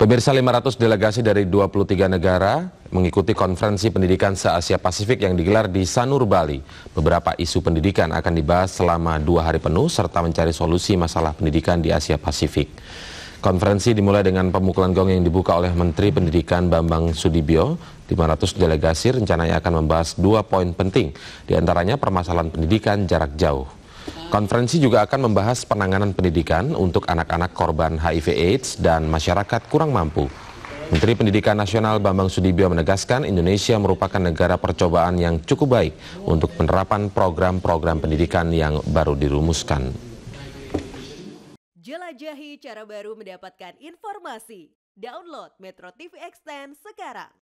Pemirsa 500 delegasi dari 23 negara mengikuti konferensi pendidikan se-Asia Pasifik yang digelar di Sanur, Bali. Beberapa isu pendidikan akan dibahas selama dua hari penuh serta mencari solusi masalah pendidikan di Asia Pasifik. Konferensi dimulai dengan pemukulan gong yang dibuka oleh Menteri Pendidikan Bambang Sudibyo. 500 delegasi rencananya akan membahas dua poin penting, diantaranya permasalahan pendidikan jarak jauh. Konferensi juga akan membahas penanganan pendidikan untuk anak-anak korban HIV AIDS dan masyarakat kurang mampu. Menteri Pendidikan Nasional Bambang Sudibyo menegaskan Indonesia merupakan negara percobaan yang cukup baik untuk penerapan program-program pendidikan yang baru dirumuskan. Jelajahi cara baru mendapatkan informasi. Download Metro TV Extend sekarang.